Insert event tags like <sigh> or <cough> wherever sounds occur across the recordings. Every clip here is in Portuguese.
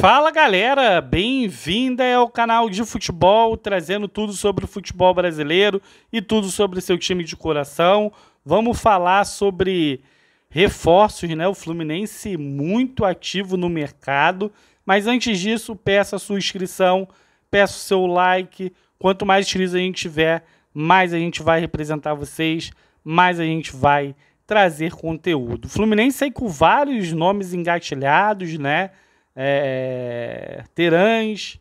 Fala galera, bem-vinda ao canal de futebol, trazendo tudo sobre o futebol brasileiro e tudo sobre seu time de coração. Vamos falar sobre reforços, né? O Fluminense muito ativo no mercado, mas antes disso, peça a sua inscrição, peça o seu like. Quanto mais inscritos a gente tiver, mais a gente vai representar vocês, mais a gente vai trazer conteúdo. O Fluminense aí com vários nomes engatilhados, né? É, é, Terãs,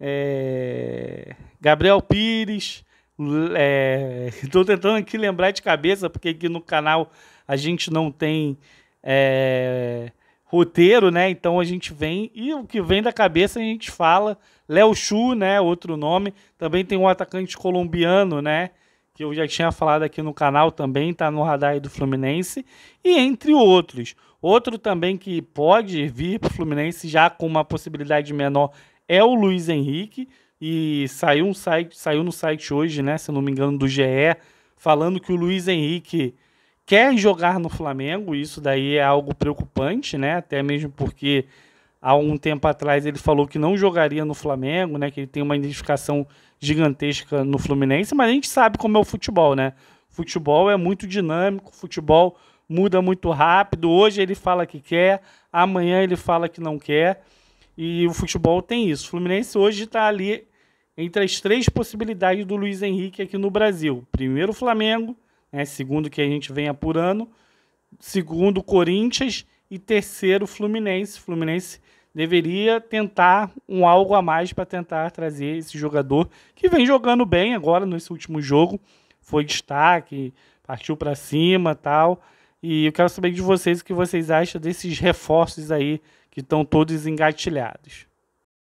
é, Gabriel Pires. Estou é, <laughs> tentando aqui lembrar de cabeça, porque aqui no canal a gente não tem é, roteiro, né? Então a gente vem e o que vem da cabeça a gente fala. Léo Chu, né? Outro nome. Também tem um atacante colombiano, né? que eu já tinha falado aqui no canal também, está no radar do Fluminense, e entre outros. Outro também que pode vir para o Fluminense já com uma possibilidade menor é o Luiz Henrique, e saiu, um site, saiu no site hoje, né, se não me engano, do GE, falando que o Luiz Henrique quer jogar no Flamengo, isso daí é algo preocupante, né, até mesmo porque há um tempo atrás ele falou que não jogaria no Flamengo, né? Que ele tem uma identificação gigantesca no Fluminense, mas a gente sabe como é o futebol, né? Futebol é muito dinâmico, futebol muda muito rápido. Hoje ele fala que quer, amanhã ele fala que não quer. E o futebol tem isso. O Fluminense hoje está ali entre as três possibilidades do Luiz Henrique aqui no Brasil. Primeiro Flamengo, né? segundo que a gente vem apurando, segundo Corinthians e terceiro, Fluminense. Fluminense deveria tentar um algo a mais para tentar trazer esse jogador que vem jogando bem agora nesse último jogo. Foi destaque, partiu para cima tal. E eu quero saber de vocês o que vocês acham desses reforços aí que estão todos engatilhados.